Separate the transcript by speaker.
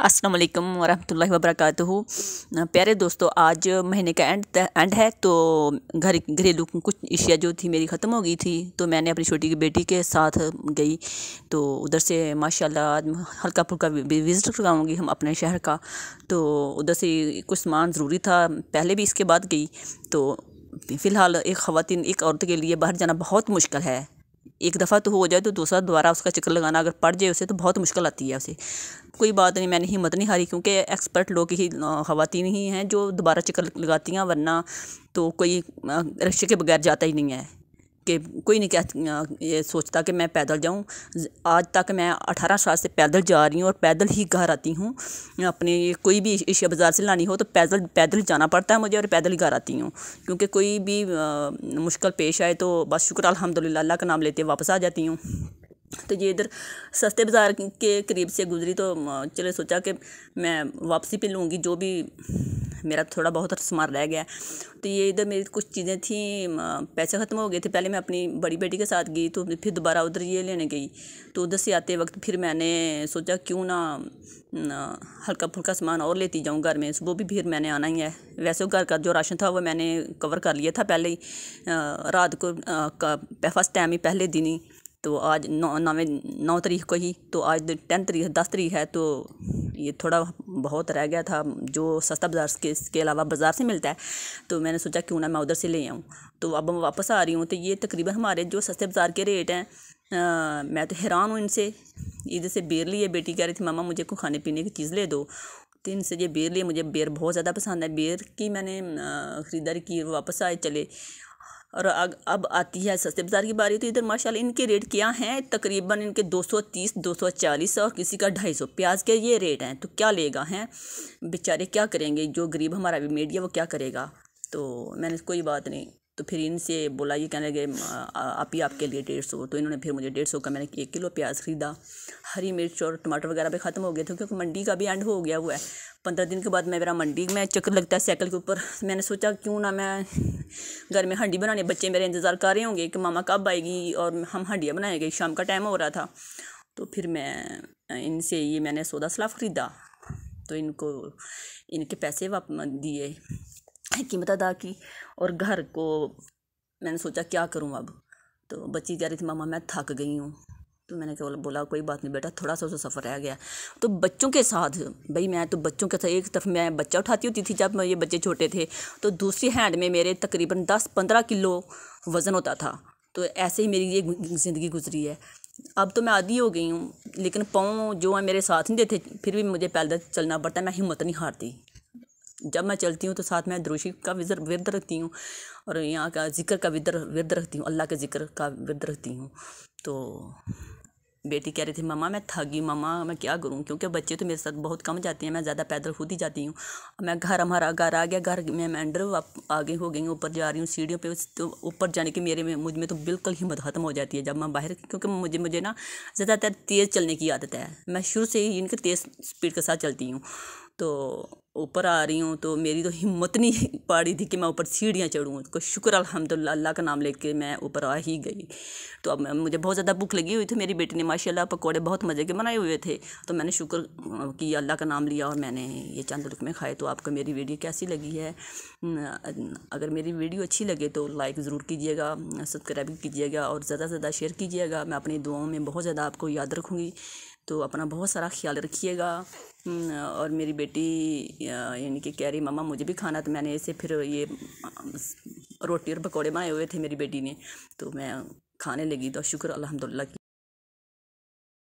Speaker 1: अस्सलाम वालेकुम वरहमतुल्लाहि प्यारे दोस्तों आज महीने का एंड एंड है तो घर घरेलू कुछ अशिया जो थी मेरी ख़त्म हो गई थी तो मैंने अपनी छोटी की बेटी के साथ गई तो उधर से माशाल्लाह आज हल्का फुल्का विज़िट करवाऊँगी हम अपने शहर का तो उधर से कुछ सामान ज़रूरी था पहले भी इसके बाद गई तो फ़िलहाल एक ख़वान एक औरत के लिए बाहर जाना बहुत मुश्किल है एक दफ़ा तो हो जाए तो दूसरा दोबारा उसका चक्कर लगाना अगर पड़ जाए उसे तो बहुत मुश्किल आती है उसे कोई बात नहीं मैंने हिम्मत नहीं हारी क्योंकि एक्सपर्ट लोग ही खातन ही हैं जो दोबारा चक्कर लगाती हैं वरना तो कोई रिक्शे के बगैर जाता ही नहीं है कि कोई नहीं क्या ये सोचता कि मैं पैदल जाऊं आज तक मैं अठारह साल से पैदल जा रही हूं और पैदल ही घर आती हूं अपने कोई भी एशिया बाज़ार से लानी हो तो पैदल पैदल जाना पड़ता है मुझे और पैदल ही घर आती हूं क्योंकि कोई भी आ, मुश्किल पेश आए तो बस शुक्र अलहमदिल्ला अल्लाह का नाम लेते वापस आ जाती हूँ तो ये इधर सस्ते बाज़ार के करीब से गुजरी तो चले सोचा कि मैं वापसी पर लूँगी जो भी मेरा थोड़ा बहुत सामान रह गया तो ये इधर मेरी कुछ चीज़ें थी पैसे ख़त्म हो गए थे पहले मैं अपनी बड़ी बेटी के साथ गई तो फिर दोबारा उधर ये लेने गई तो उधर से आते वक्त फिर मैंने सोचा क्यों ना, ना हल्का फुल्का सामान और लेती जाऊँ घर में सुबह भी फिर मैंने आना ही है वैसे घर का जो राशन था वो मैंने कवर कर लिया था पहले ही रात को फर्स्ट टाइम ही पहले दिन ही तो आज नौ नौवें नौ तारीख को ही तो आज टेंथ तारीख दस तारीख है तो ये थोड़ा बहुत रह गया था जो सस्ता बाज़ार के इसके अलावा बाज़ार से मिलता है तो मैंने सोचा क्यों ना मैं उधर से ले आऊँ तो अब मैं वापस आ रही हूँ तो ये तकरीबन हमारे जो सस्ते बाज़ार के रेट हैं आ, मैं तो हैरान हूँ इनसे इधर से बेर लिए बेटी कह रही थी मामा मुझे को खाने पीने की चीज़ ले दो तो इनसे ये बेर लिए मुझे बेर बहुत ज़्यादा पसंद है बेर की मैंने ख़रीदारी की वापस आए चले और अब आती है सस्ते बाज़ार की बारी तो इधर माशाल्लाह इनके रेट क्या हैं तकरीबन इनके 230 240 और किसी का 250 प्याज के ये रेट हैं तो क्या लेगा हैं बेचारे क्या करेंगे जो गरीब हमारा भी मीडिया वो क्या करेगा तो मैंने कोई बात नहीं तो फिर इनसे बोला ये कहने लगे आप ही आपके लिए डेढ़ सौ तो इन्होंने फिर मुझे डेढ़ सौ का मैंने एक किलो प्याज खरीदा हरी मिर्च और टमाटर वगैरह भी ख़त्म हो गए थे क्योंकि मंडी का भी एंड हो गया हुआ है पंद्रह दिन के बाद मैं मेरा मंडी में चक्कर लगता है साइकिल के ऊपर मैंने सोचा क्यों ना मैं घर में हंडी बनाने बच्चे मेरे इंतज़ार कर रहे होंगे कि मामा कब आएगी और हम हंडियाँ बनाएंगे शाम का टाइम हो रहा था तो फिर मैं इनसे ये मैंने सौदा सलाफ ख़रीदा तो इनको इनके पैसे वाप दिए कीमत अदा की और घर को मैंने सोचा क्या करूँ अब तो बच्ची कह रही थी मामा मैं थक गई हूँ तो मैंने क्या बोला कोई बात नहीं बेटा थोड़ा सा उसका सफ़र रह गया तो बच्चों के साथ भाई मैं तो बच्चों के साथ एक तरफ मैं बच्चा उठाती होती थी जब ये बच्चे छोटे थे तो दूसरी हैंड में मेरे तकरीबन दस पंद्रह किलो वज़न होता था तो ऐसे ही मेरी ये ज़िंदगी गुजरी है अब तो मैं आदि हो गई हूँ लेकिन पाँव जो है मेरे साथ नहीं देते फिर भी मुझे पैदल चलना पड़ता है मैं हिम्मत नहीं हारती जब मैं चलती हूँ तो साथ में द्रोशी का विजर विरद रखती हूँ और यहाँ का जिक्र का विदर विरद रखती हूँ अल्लाह के जिक्र का विरद रखती हूँ तो बेटी कह रही थी ममा मैं थकी ममा मैं क्या करूँ क्योंकि बच्चे तो मेरे साथ बहुत कम जाते हैं मैं ज़्यादा पैदल खुद ही जाती हूँ मैं घर हमारा घर आ गया घर में मैं अंडर आगे हो गई ऊपर जा रही हूँ सीढ़ियों पे तो ऊपर जाने की मेरे में मुझ में तो बिल्कुल हिम्मत ख़त्म हो जाती है जब मैं बाहर क्योंकि मुझे मुझे ना ज़्यादातर तेज़ चलने की आदत है मैं शुरू से ही इनके तेज़ स्पीड के साथ चलती हूँ तो ऊपर आ रही हूँ तो मेरी तो हिम्मत नहीं पा रही थी कि मैं ऊपर सीढ़ियाँ चढ़ूँ तो शुक्र अल्हम्दुलिल्लाह अल्लाह का नाम लेके मैं ऊपर आ ही गई तो अब मुझे बहुत ज़्यादा भूख लगी हुई थी मेरी बेटी ने माशाल्लाह पकौड़े बहुत मज़े के बनाए हुए थे तो मैंने शुक्र किया अल्लाह का नाम लिया और मैंने ये चंद में खाए तो आपको मेरी वीडियो कैसी लगी है अगर मेरी वीडियो अच्छी लगे तो लाइक ज़रूर कीजिएगा सब्सक्राइब कीजिएगा और ज़्यादा से ज़्यादा शेयर कीजिएगा मैं अपनी दुआओं में बहुत ज़्यादा आपको याद रखूँगी तो अपना बहुत सारा ख्याल रखिएगा और मेरी बेटी यानी कि कह रही मामा मुझे भी खाना तो मैंने ऐसे फिर ये रोटी और पकौड़े बनाए हुए थे मेरी बेटी ने तो मैं खाने लगी तो शुक्र की